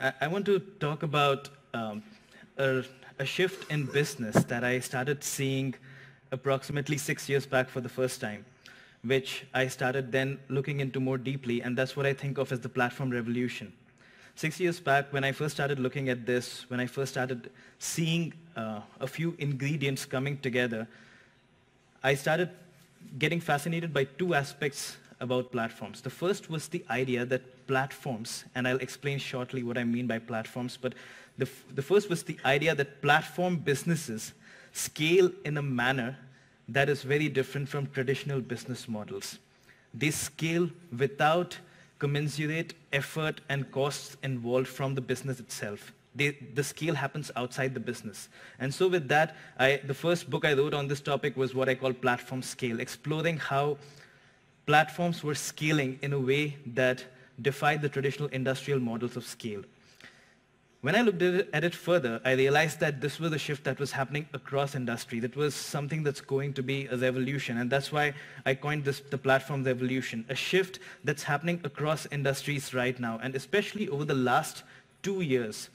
I, I want to talk about um, a, a shift in business that I started seeing approximately six years back for the first time, which I started then looking into more deeply, and that's what I think of as the platform revolution. Six years back, when I first started looking at this, when I first started seeing uh, a few ingredients coming together, I started getting fascinated by two aspects about platforms. The first was the idea that platforms, and I'll explain shortly what I mean by platforms, but the, the first was the idea that platform businesses scale in a manner that is very different from traditional business models. They scale without commensurate effort and costs involved from the business itself. They, the scale happens outside the business. And so with that, I, the first book I wrote on this topic was what I call Platform Scale, exploring how platforms were scaling in a way that defied the traditional industrial models of scale. When I looked at it further, I realized that this was a shift that was happening across industry. That was something that's going to be a revolution. And that's why I coined this the platform revolution, a shift that's happening across industries right now, and especially over the last two years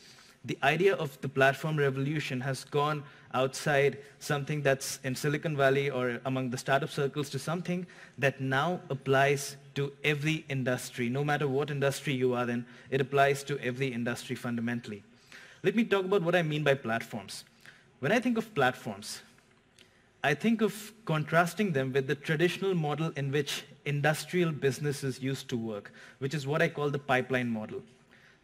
the idea of the platform revolution has gone outside something that's in Silicon Valley or among the startup circles to something that now applies to every industry. No matter what industry you are in, it applies to every industry fundamentally. Let me talk about what I mean by platforms. When I think of platforms, I think of contrasting them with the traditional model in which industrial businesses used to work, which is what I call the pipeline model.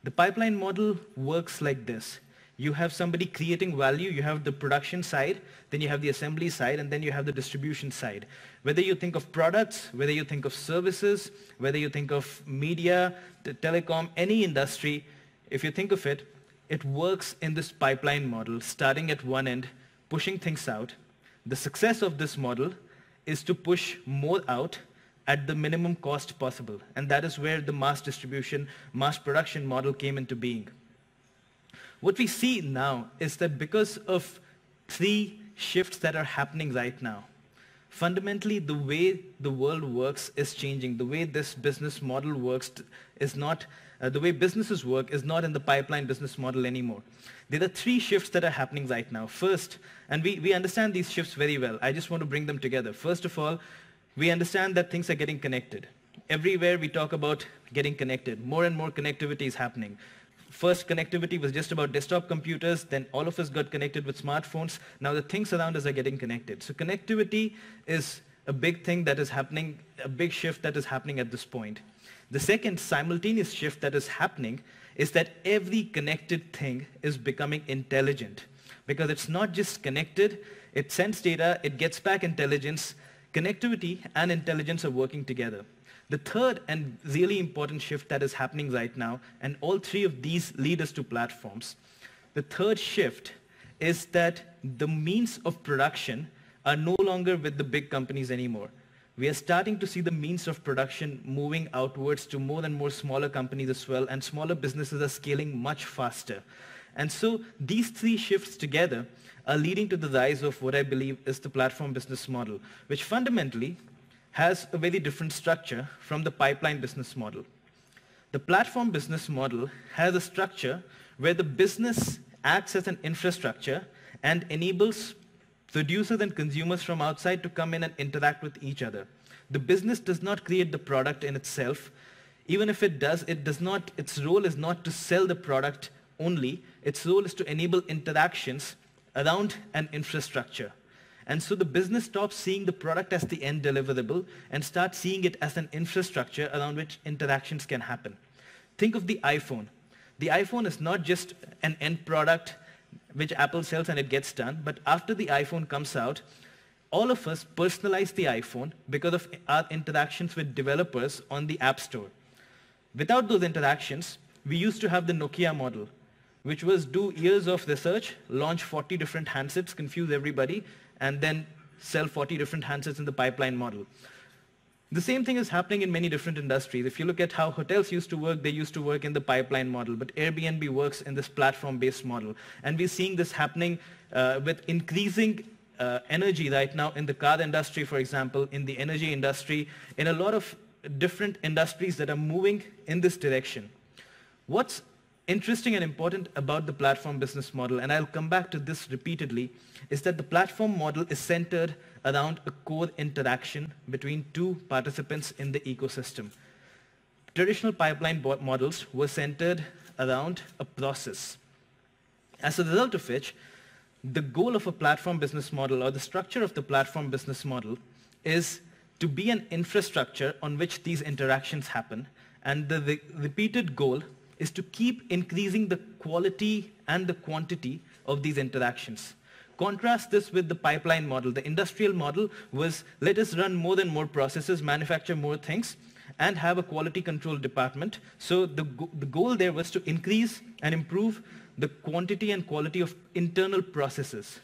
The pipeline model works like this. You have somebody creating value, you have the production side, then you have the assembly side, and then you have the distribution side. Whether you think of products, whether you think of services, whether you think of media, telecom, any industry, if you think of it, it works in this pipeline model, starting at one end, pushing things out. The success of this model is to push more out at the minimum cost possible. And that is where the mass distribution, mass production model came into being. What we see now is that because of three shifts that are happening right now, fundamentally the way the world works is changing. The way this business model works is not, uh, the way businesses work is not in the pipeline business model anymore. There are three shifts that are happening right now. First, and we, we understand these shifts very well. I just want to bring them together. First of all, we understand that things are getting connected. Everywhere we talk about getting connected. More and more connectivity is happening. First, connectivity was just about desktop computers. Then all of us got connected with smartphones. Now the things around us are getting connected. So connectivity is a big thing that is happening, a big shift that is happening at this point. The second simultaneous shift that is happening is that every connected thing is becoming intelligent because it's not just connected, it sends data, it gets back intelligence, Connectivity and intelligence are working together. The third and really important shift that is happening right now, and all three of these lead us to platforms, the third shift is that the means of production are no longer with the big companies anymore. We are starting to see the means of production moving outwards to more and more smaller companies as well, and smaller businesses are scaling much faster. And so these three shifts together are leading to the rise of what I believe is the platform business model, which fundamentally has a very different structure from the pipeline business model. The platform business model has a structure where the business acts as an infrastructure and enables producers and consumers from outside to come in and interact with each other. The business does not create the product in itself. Even if it does, it does not, its role is not to sell the product only. Its role is to enable interactions around an infrastructure. And so the business stops seeing the product as the end deliverable and starts seeing it as an infrastructure around which interactions can happen. Think of the iPhone. The iPhone is not just an end product which Apple sells and it gets done, but after the iPhone comes out, all of us personalize the iPhone because of our interactions with developers on the App Store. Without those interactions, we used to have the Nokia model which was do years of research, launch 40 different handsets, confuse everybody, and then sell 40 different handsets in the pipeline model. The same thing is happening in many different industries. If you look at how hotels used to work, they used to work in the pipeline model, but Airbnb works in this platform-based model. And we're seeing this happening uh, with increasing uh, energy right now in the car industry, for example, in the energy industry, in a lot of different industries that are moving in this direction. What's interesting and important about the platform business model, and I'll come back to this repeatedly, is that the platform model is centered around a core interaction between two participants in the ecosystem. Traditional pipeline models were centered around a process. As a result of which, the goal of a platform business model or the structure of the platform business model is to be an infrastructure on which these interactions happen. And the re repeated goal is to keep increasing the quality and the quantity of these interactions. Contrast this with the pipeline model. The industrial model was let us run more and more processes, manufacture more things, and have a quality control department. So the, the goal there was to increase and improve the quantity and quality of internal processes.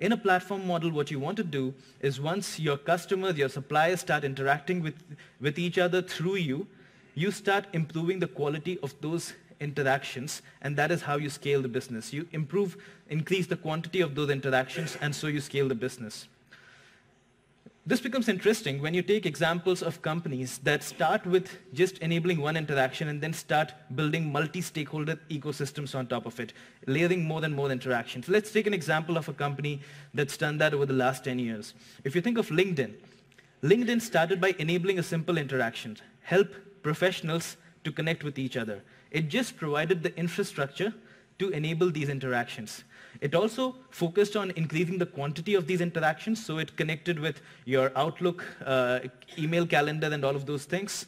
In a platform model, what you want to do is once your customers, your suppliers start interacting with, with each other through you, you start improving the quality of those interactions, and that is how you scale the business. You improve, increase the quantity of those interactions, and so you scale the business. This becomes interesting when you take examples of companies that start with just enabling one interaction and then start building multi-stakeholder ecosystems on top of it, layering more and more interactions. Let's take an example of a company that's done that over the last 10 years. If you think of LinkedIn, LinkedIn started by enabling a simple interaction, help professionals to connect with each other. It just provided the infrastructure to enable these interactions. It also focused on increasing the quantity of these interactions, so it connected with your Outlook, uh, email calendar, and all of those things.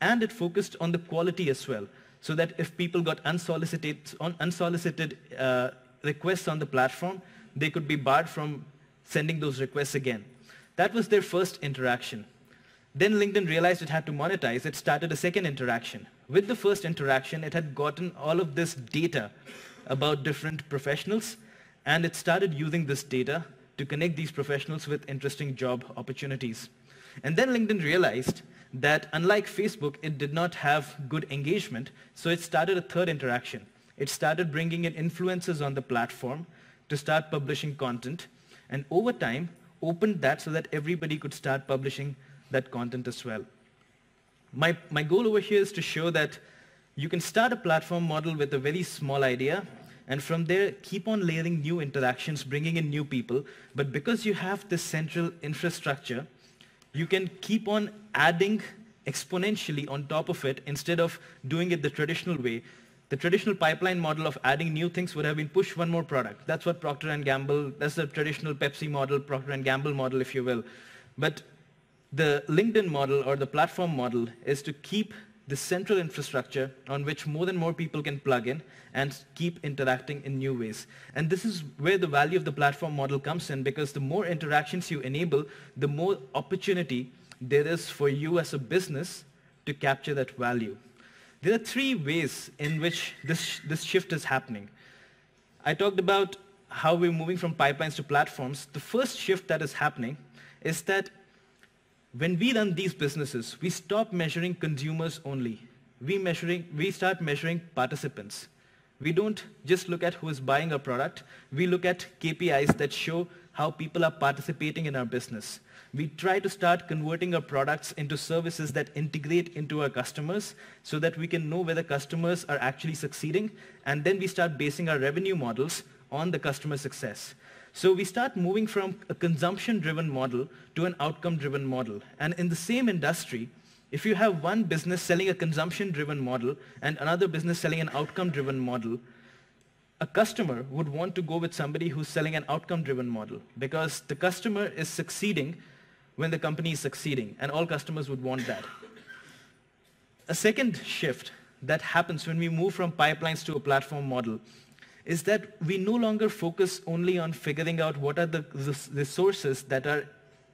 And it focused on the quality as well, so that if people got unsolicited, unsolicited uh, requests on the platform, they could be barred from sending those requests again. That was their first interaction. Then LinkedIn realized it had to monetize. It started a second interaction. With the first interaction, it had gotten all of this data about different professionals, and it started using this data to connect these professionals with interesting job opportunities. And then LinkedIn realized that unlike Facebook, it did not have good engagement, so it started a third interaction. It started bringing in influencers on the platform to start publishing content, and over time, opened that so that everybody could start publishing that content as well. My, my goal over here is to show that you can start a platform model with a very small idea, and from there, keep on layering new interactions, bringing in new people. But because you have this central infrastructure, you can keep on adding exponentially on top of it instead of doing it the traditional way. The traditional pipeline model of adding new things would have been push one more product. That's what Procter & Gamble, that's the traditional Pepsi model, Procter & Gamble model, if you will. But the LinkedIn model or the platform model is to keep the central infrastructure on which more and more people can plug in and keep interacting in new ways. And this is where the value of the platform model comes in because the more interactions you enable, the more opportunity there is for you as a business to capture that value. There are three ways in which this, this shift is happening. I talked about how we're moving from pipelines to platforms. The first shift that is happening is that when we run these businesses, we stop measuring consumers only. We, measuring, we start measuring participants. We don't just look at who is buying a product. We look at KPIs that show how people are participating in our business. We try to start converting our products into services that integrate into our customers so that we can know whether customers are actually succeeding. And then we start basing our revenue models on the customer success. So we start moving from a consumption-driven model to an outcome-driven model. And in the same industry, if you have one business selling a consumption-driven model and another business selling an outcome-driven model, a customer would want to go with somebody who's selling an outcome-driven model because the customer is succeeding when the company is succeeding, and all customers would want that. A second shift that happens when we move from pipelines to a platform model is that we no longer focus only on figuring out what are the resources that are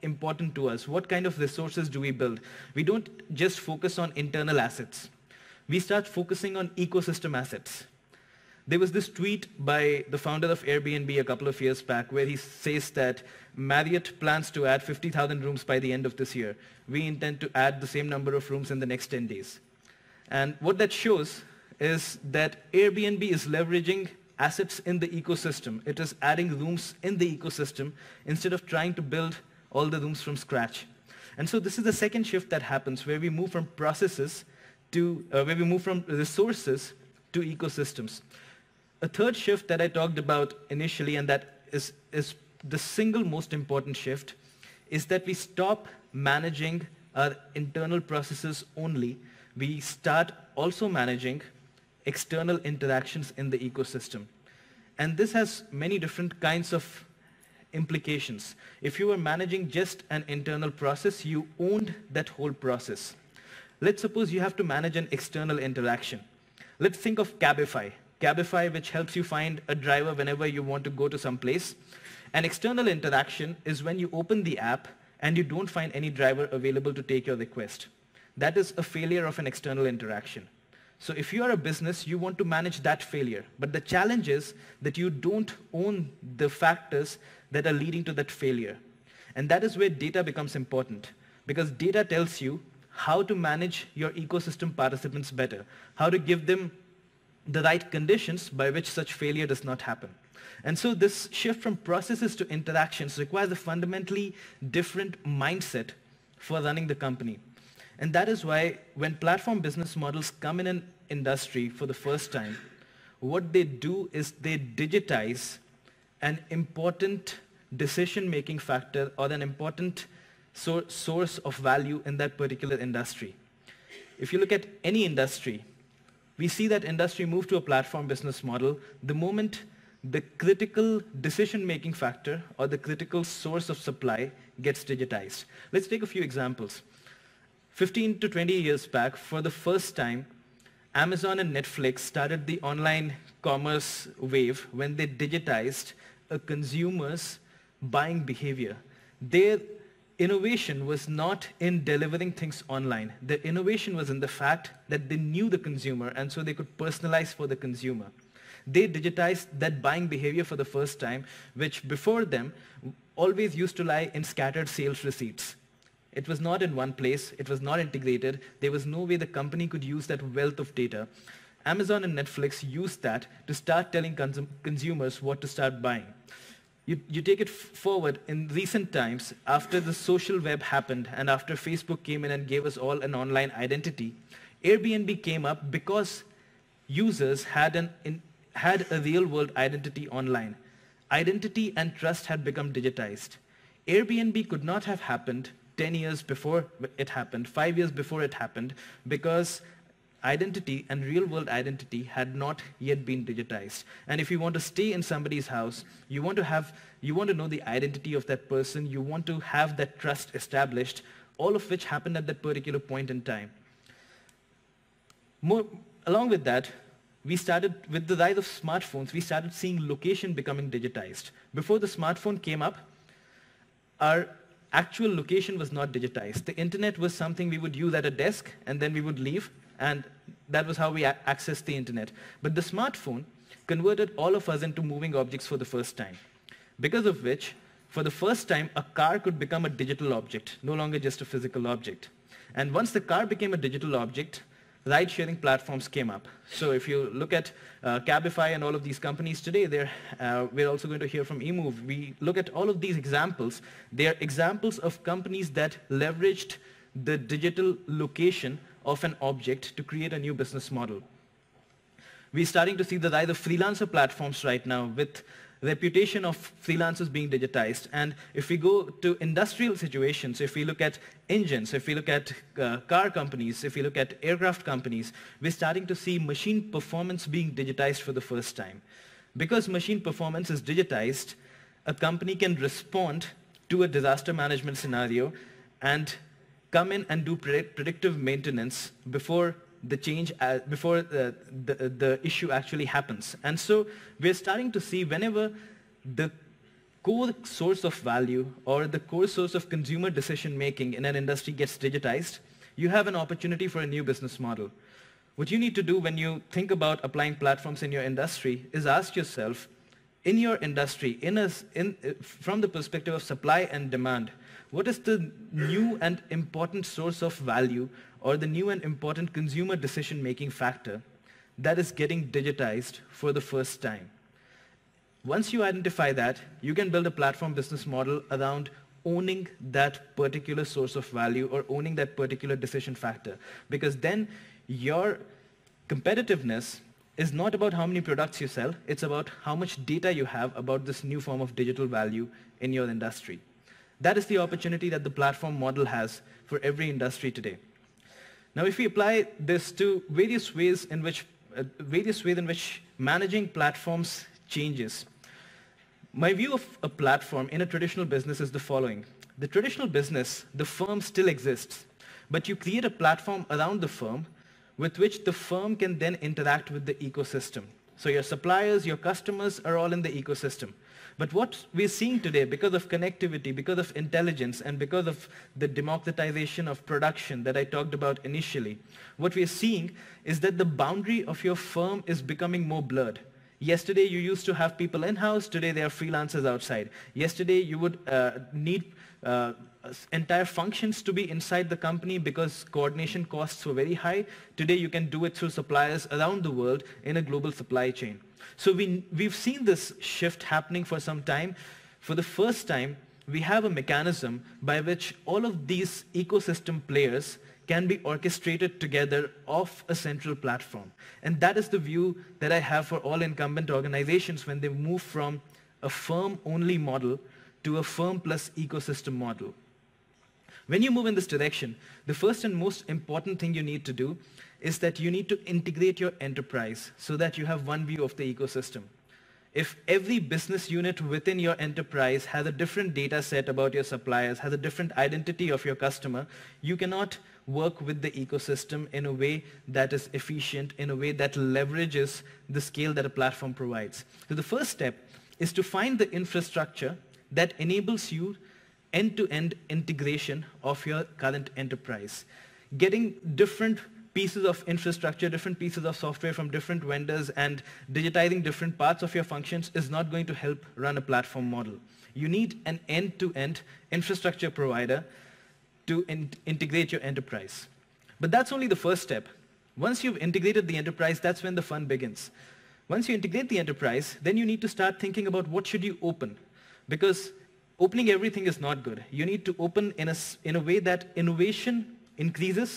important to us. What kind of resources do we build? We don't just focus on internal assets. We start focusing on ecosystem assets. There was this tweet by the founder of Airbnb a couple of years back where he says that Marriott plans to add 50,000 rooms by the end of this year. We intend to add the same number of rooms in the next 10 days. And what that shows is that Airbnb is leveraging assets in the ecosystem. It is adding rooms in the ecosystem instead of trying to build all the rooms from scratch. And so this is the second shift that happens where we move from processes to, uh, where we move from resources to ecosystems. A third shift that I talked about initially and that is, is the single most important shift is that we stop managing our internal processes only. We start also managing external interactions in the ecosystem. And this has many different kinds of implications. If you were managing just an internal process, you owned that whole process. Let's suppose you have to manage an external interaction. Let's think of Cabify. Cabify, which helps you find a driver whenever you want to go to some place. An external interaction is when you open the app and you don't find any driver available to take your request. That is a failure of an external interaction. So if you are a business, you want to manage that failure. But the challenge is that you don't own the factors that are leading to that failure. And that is where data becomes important because data tells you how to manage your ecosystem participants better, how to give them the right conditions by which such failure does not happen. And so this shift from processes to interactions requires a fundamentally different mindset for running the company. And that is why when platform business models come in an industry for the first time, what they do is they digitize an important decision-making factor or an important so source of value in that particular industry. If you look at any industry, we see that industry move to a platform business model the moment the critical decision-making factor or the critical source of supply gets digitized. Let's take a few examples. 15 to 20 years back, for the first time, Amazon and Netflix started the online commerce wave when they digitized a consumer's buying behavior. Their innovation was not in delivering things online. Their innovation was in the fact that they knew the consumer and so they could personalize for the consumer. They digitized that buying behavior for the first time, which before them always used to lie in scattered sales receipts. It was not in one place. It was not integrated. There was no way the company could use that wealth of data. Amazon and Netflix used that to start telling consum consumers what to start buying. You, you take it forward in recent times after the social web happened and after Facebook came in and gave us all an online identity, Airbnb came up because users had, an, in, had a real-world identity online. Identity and trust had become digitized. Airbnb could not have happened 10 years before it happened, 5 years before it happened, because identity and real-world identity had not yet been digitized. And if you want to stay in somebody's house, you want to have, you want to know the identity of that person, you want to have that trust established, all of which happened at that particular point in time. More, along with that, we started, with the rise of smartphones, we started seeing location becoming digitized. Before the smartphone came up, our actual location was not digitized. The internet was something we would use at a desk, and then we would leave, and that was how we accessed the internet. But the smartphone converted all of us into moving objects for the first time, because of which, for the first time, a car could become a digital object, no longer just a physical object. And once the car became a digital object, ride-sharing platforms came up. So if you look at uh, Cabify and all of these companies today, uh, we're also going to hear from eMove. We look at all of these examples. They are examples of companies that leveraged the digital location of an object to create a new business model. We're starting to see the rise of freelancer platforms right now with reputation of freelancers being digitized. And if we go to industrial situations, if we look at engines, if we look at uh, car companies, if we look at aircraft companies, we're starting to see machine performance being digitized for the first time. Because machine performance is digitized, a company can respond to a disaster management scenario and come in and do predictive maintenance before the change, before the, the, the issue actually happens. And so we're starting to see whenever the core source of value or the core source of consumer decision making in an industry gets digitized, you have an opportunity for a new business model. What you need to do when you think about applying platforms in your industry is ask yourself, in your industry, in a, in, from the perspective of supply and demand, what is the new and important source of value or the new and important consumer decision-making factor that is getting digitized for the first time. Once you identify that, you can build a platform business model around owning that particular source of value or owning that particular decision factor. Because then your competitiveness is not about how many products you sell, it's about how much data you have about this new form of digital value in your industry. That is the opportunity that the platform model has for every industry today. Now, if we apply this to various ways in which uh, various ways in which managing platforms changes, my view of a platform in a traditional business is the following. The traditional business, the firm still exists, but you create a platform around the firm with which the firm can then interact with the ecosystem. So your suppliers, your customers are all in the ecosystem. But what we're seeing today, because of connectivity, because of intelligence, and because of the democratization of production that I talked about initially, what we're seeing is that the boundary of your firm is becoming more blurred. Yesterday, you used to have people in-house. Today, they are freelancers outside. Yesterday, you would uh, need uh, entire functions to be inside the company because coordination costs were very high. Today, you can do it through suppliers around the world in a global supply chain. So we, we've seen this shift happening for some time. For the first time, we have a mechanism by which all of these ecosystem players can be orchestrated together off a central platform. And that is the view that I have for all incumbent organizations when they move from a firm-only model to a firm plus ecosystem model. When you move in this direction, the first and most important thing you need to do is that you need to integrate your enterprise so that you have one view of the ecosystem. If every business unit within your enterprise has a different data set about your suppliers, has a different identity of your customer, you cannot work with the ecosystem in a way that is efficient, in a way that leverages the scale that a platform provides. So the first step is to find the infrastructure that enables you end-to-end -end integration of your current enterprise. Getting different pieces of infrastructure, different pieces of software from different vendors, and digitizing different parts of your functions is not going to help run a platform model. You need an end-to-end -end infrastructure provider to in integrate your enterprise. But that's only the first step. Once you've integrated the enterprise, that's when the fun begins. Once you integrate the enterprise, then you need to start thinking about what should you open. Because opening everything is not good. You need to open in a, in a way that innovation increases,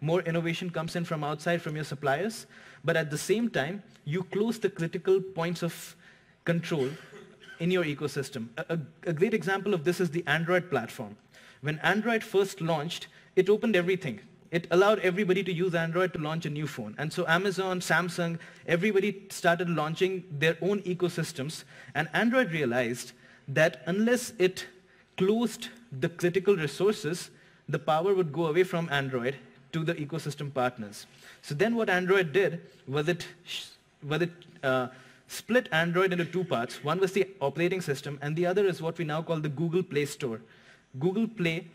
more innovation comes in from outside, from your suppliers, but at the same time, you close the critical points of control in your ecosystem. A, a, a, great example of this is the Android platform. When Android first launched, it opened everything. It allowed everybody to use Android to launch a new phone. And so Amazon, Samsung, everybody started launching their own ecosystems. And Android realized that unless it closed the critical resources, the power would go away from Android to the ecosystem partners. So then what Android did was it, was it uh, split Android into two parts. One was the operating system, and the other is what we now call the Google Play Store. Google Play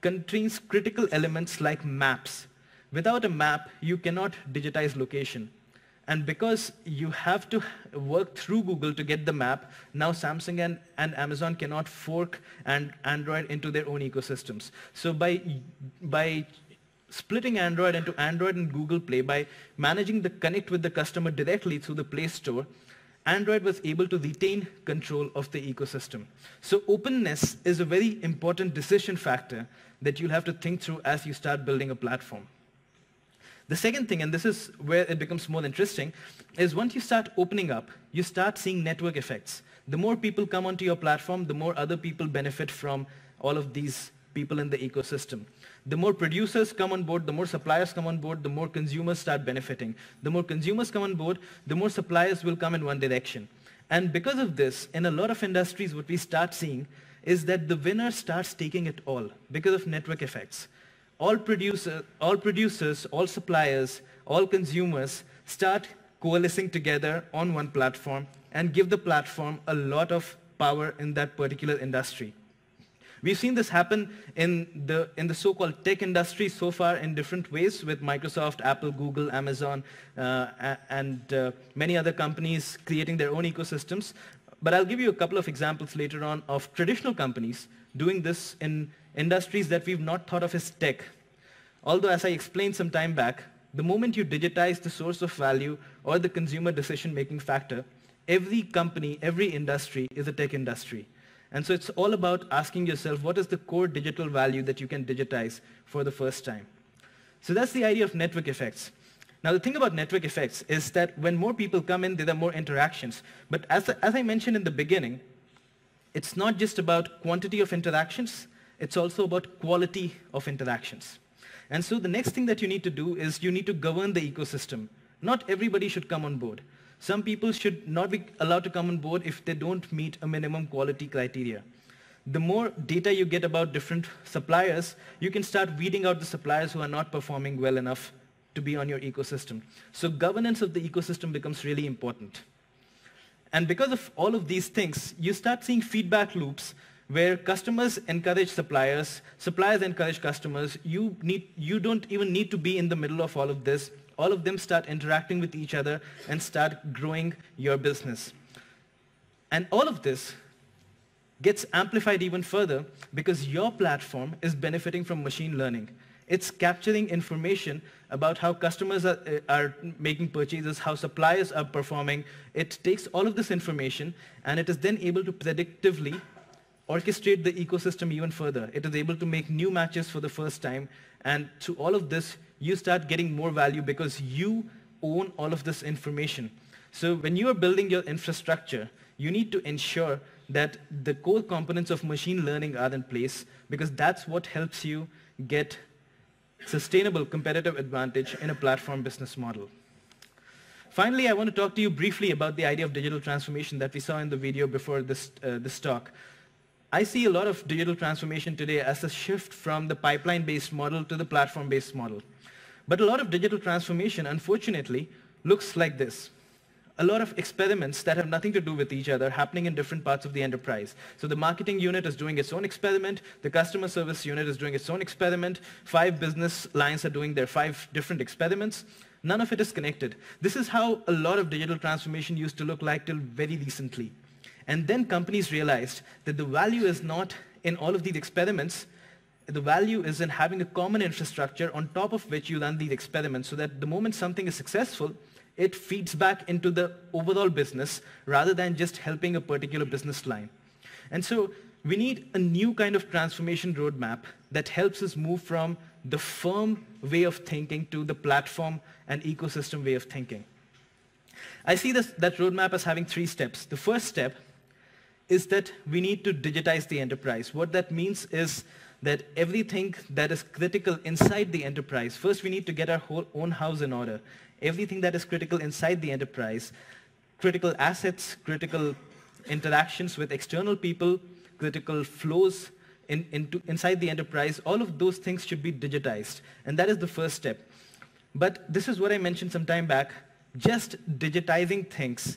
contains critical elements like maps. Without a map, you cannot digitize location. And because you have to work through Google to get the map, now Samsung and, and Amazon cannot fork and Android into their own ecosystems. So by, by splitting Android into Android and Google Play by managing the connect with the customer directly through the Play Store, Android was able to retain control of the ecosystem. So openness is a very important decision factor that you'll have to think through as you start building a platform. The second thing, and this is where it becomes more interesting, is once you start opening up, you start seeing network effects. The more people come onto your platform, the more other people benefit from all of these people in the ecosystem. The more producers come on board, the more suppliers come on board, the more consumers start benefiting. The more consumers come on board, the more suppliers will come in one direction. And because of this, in a lot of industries, what we start seeing is that the winner starts taking it all because of network effects. All, producer, all producers, all suppliers, all consumers start coalescing together on one platform and give the platform a lot of power in that particular industry. We've seen this happen in the, in the so-called tech industry so far in different ways with Microsoft, Apple, Google, Amazon, uh, and uh, many other companies creating their own ecosystems. But I'll give you a couple of examples later on of traditional companies doing this in industries that we've not thought of as tech. Although, as I explained some time back, the moment you digitize the source of value or the consumer decision-making factor, every company, every industry is a tech industry. And so it's all about asking yourself, what is the core digital value that you can digitize for the first time? So that's the idea of network effects. Now, the thing about network effects is that when more people come in, there are more interactions. But as, as I mentioned in the beginning, it's not just about quantity of interactions, it's also about quality of interactions. And so the next thing that you need to do is you need to govern the ecosystem. Not everybody should come on board. Some people should not be allowed to come on board if they don't meet a minimum quality criteria. The more data you get about different suppliers, you can start weeding out the suppliers who are not performing well enough to be on your ecosystem. So governance of the ecosystem becomes really important. And because of all of these things, you start seeing feedback loops where customers encourage suppliers, suppliers encourage customers. You, need, you don't even need to be in the middle of all of this all of them start interacting with each other and start growing your business. And all of this gets amplified even further because your platform is benefiting from machine learning. It's capturing information about how customers are, eh, are, making purchases, how suppliers are performing. It takes all of this information and it is then able to predictively orchestrate the ecosystem even further. It is able to make new matches for the first time. And through all of this, you start getting more value because you own all of this information. So when you are building your infrastructure, you need to ensure that the core components of machine learning are in place because that's what helps you get sustainable competitive advantage in a platform business model. Finally, I want to talk to you briefly about the idea of digital transformation that we saw in the video before this, uh, this talk. I see a lot of digital transformation today as a shift from the pipeline-based model to the platform-based model. But a lot of digital transformation, unfortunately, looks like this. A lot of experiments that have nothing to do with each other happening in different parts of the enterprise. So the marketing unit is doing its own experiment, the customer service unit is doing its own experiment, five business lines are doing their five different experiments. None of it is connected. This is how a lot of digital transformation used to look like till very recently. And then companies realized that the value is not in all of these experiments, the value is in having a common infrastructure on top of which you run these experiments so that the moment something is successful, it feeds back into the overall business rather than just helping a particular business line. And so we need a new kind of transformation roadmap that helps us move from the firm way of thinking to the platform and ecosystem way of thinking. I see this, that roadmap as having three steps. The first step is that we need to digitize the enterprise. What that means is that everything that is critical inside the enterprise, first we need to get our whole own house in order. Everything that is critical inside the enterprise, critical assets, critical interactions with external people, critical flows in, into, inside the enterprise, all of those things should be digitized. And that is the first step. But this is what I mentioned some time back, just digitizing things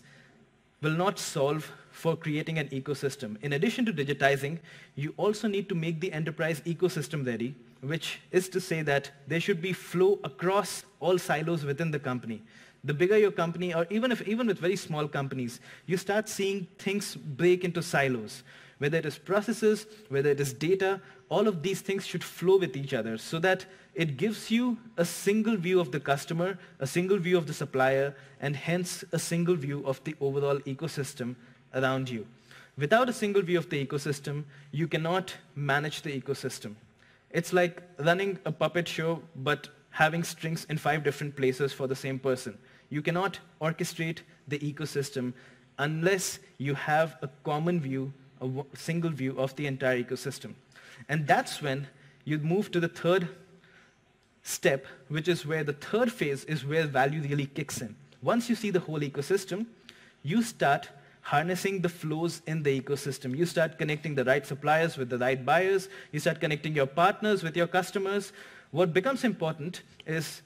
will not solve for creating an ecosystem. In addition to digitizing, you also need to make the enterprise ecosystem ready, which is to say that there should be flow across all silos within the company. The bigger your company, or even, if, even with very small companies, you start seeing things break into silos. Whether it is processes, whether it is data, all of these things should flow with each other so that it gives you a single view of the customer, a single view of the supplier, and hence a single view of the overall ecosystem around you. Without a single view of the ecosystem, you cannot manage the ecosystem. It's like running a puppet show, but having strings in five different places for the same person. You cannot orchestrate the ecosystem unless you have a common view, a single view of the entire ecosystem. And that's when you move to the third step, which is where the third phase is where value really kicks in. Once you see the whole ecosystem, you start harnessing the flows in the ecosystem. You start connecting the right suppliers with the right buyers. You start connecting your partners with your customers. What becomes important is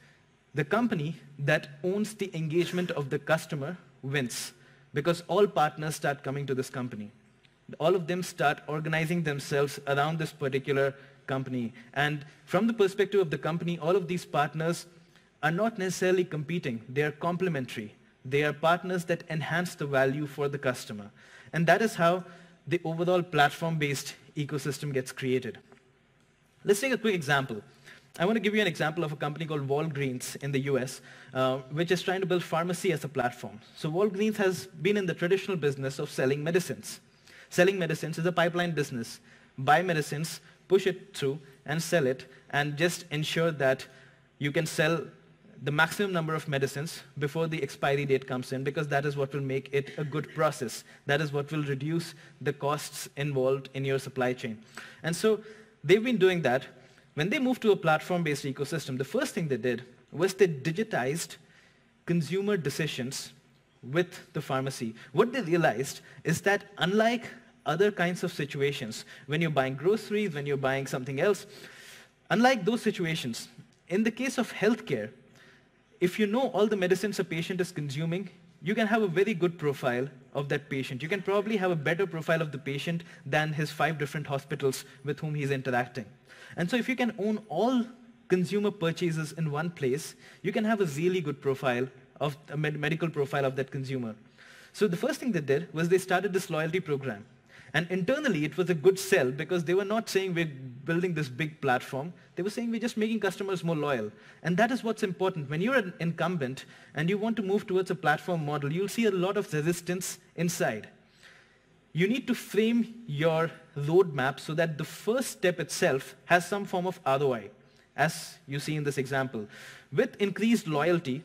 the company that owns the engagement of the customer wins because all partners start coming to this company. All of them start organizing themselves around this particular company. And from the perspective of the company, all of these partners are not necessarily competing. They are complementary. They are partners that enhance the value for the customer. And that is how the overall platform-based ecosystem gets created. Let's take a quick example. I want to give you an example of a company called Walgreens in the US, uh, which is trying to build pharmacy as a platform. So Walgreens has been in the traditional business of selling medicines. Selling medicines is a pipeline business. Buy medicines, push it through, and sell it, and just ensure that you can sell the maximum number of medicines before the expiry date comes in because that is what will make it a good process. That is what will reduce the costs involved in your supply chain. And so they've been doing that. When they moved to a platform-based ecosystem, the first thing they did was they digitized consumer decisions with the pharmacy. What they realized is that unlike other kinds of situations, when you're buying groceries, when you're buying something else, unlike those situations, in the case of healthcare, if you know all the medicines a patient is consuming, you can have a very good profile of that patient. You can probably have a better profile of the patient than his five different hospitals with whom he's interacting. And so if you can own all consumer purchases in one place, you can have a really good profile of a med medical profile of that consumer. So the first thing they did was they started this loyalty program. And internally, it was a good sell because they were not saying we're building this big platform. They were saying we're just making customers more loyal. And that is what's important. When you're an incumbent and you want to move towards a platform model, you'll see a lot of resistance inside. You need to frame your roadmap so that the first step itself has some form of ROI, as you see in this example. With increased loyalty,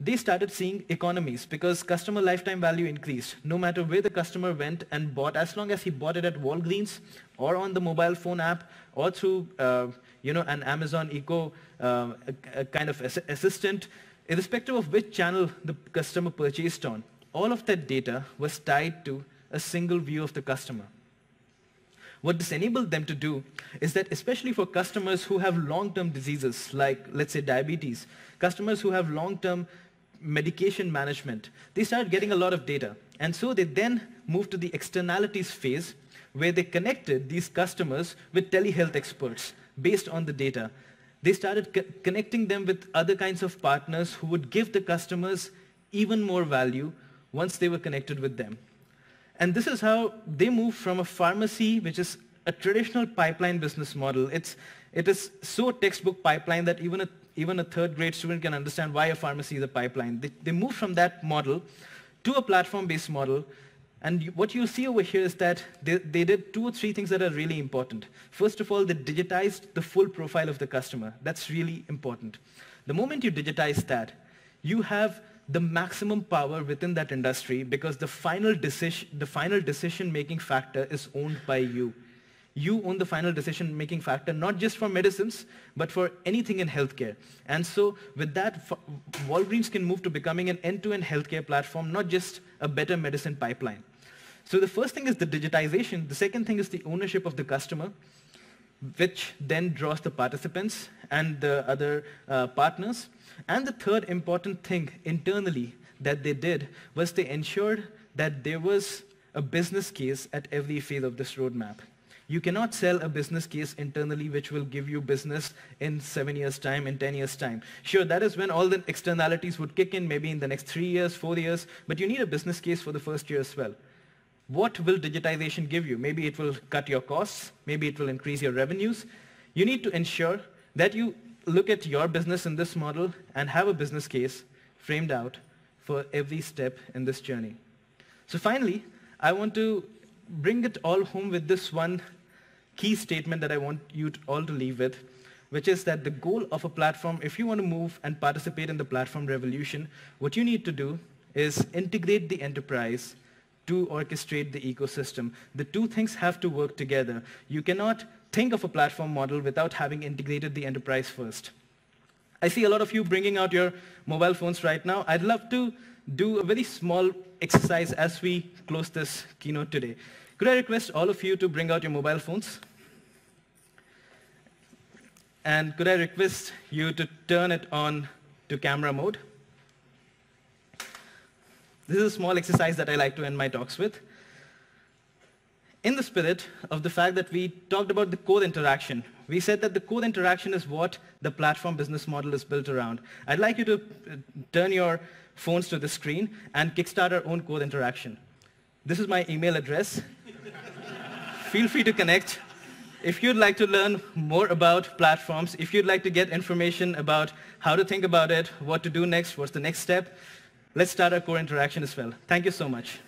they started seeing economies because customer lifetime value increased. No matter where the customer went and bought, as long as he bought it at Walgreens or on the mobile phone app or through uh, you know, an Amazon Eco uh, a, a kind of ass assistant, irrespective of which channel the customer purchased on, all of that data was tied to a single view of the customer. What this enabled them to do is that especially for customers who have long-term diseases like, let's say, diabetes, customers who have long-term medication management, they started getting a lot of data. And so they then moved to the externalities phase where they connected these customers with telehealth experts based on the data. They started co connecting them with other kinds of partners who would give the customers even more value once they were connected with them. And this is how they moved from a pharmacy, which is a traditional pipeline business model. It's, it is so textbook pipeline that even a even a third grade student can understand why a pharmacy is a pipeline. They, they move from that model to a platform-based model. And what you see over here is that they, they did two or three things that are really important. First of all, they digitized the full profile of the customer. That's really important. The moment you digitize that, you have the maximum power within that industry because the final decision, the final decision-making factor is owned by you you own the final decision-making factor, not just for medicines, but for anything in healthcare. And so with that, Walgreens can move to becoming an end-to-end healthcare platform, not just a better medicine pipeline. So the first thing is the digitization. The second thing is the ownership of the customer, which then draws the participants and the other uh, partners. And the third important thing internally that they did was they ensured that there was a business case at every phase of this roadmap. You cannot sell a business case internally which will give you business in seven years time, in 10 years time. Sure, that is when all the externalities would kick in, maybe in the next three years, four years, but you need a business case for the first year as well. What will digitization give you? Maybe it will cut your costs. Maybe it will increase your revenues. You need to ensure that you look at your business in this model and have a business case framed out for every step in this journey. So finally, I want to bring it all home with this one key statement that I want you to all to leave with, which is that the goal of a platform, if you want to move and participate in the platform revolution, what you need to do is integrate the enterprise to orchestrate the ecosystem. The two things have to work together. You cannot think of a platform model without having integrated the enterprise first. I see a lot of you bringing out your mobile phones right now. I'd love to do a very small exercise as we close this keynote today. Could I request all of you to bring out your mobile phones? And could I request you to turn it on to camera mode? This is a small exercise that I like to end my talks with. In the spirit of the fact that we talked about the core interaction, we said that the core interaction is what the platform business model is built around. I'd like you to uh, turn your phones to the screen and kickstart our own core interaction. This is my email address feel free to connect. If you'd like to learn more about platforms, if you'd like to get information about how to think about it, what to do next, what's the next step, let's start our core interaction as well. Thank you so much.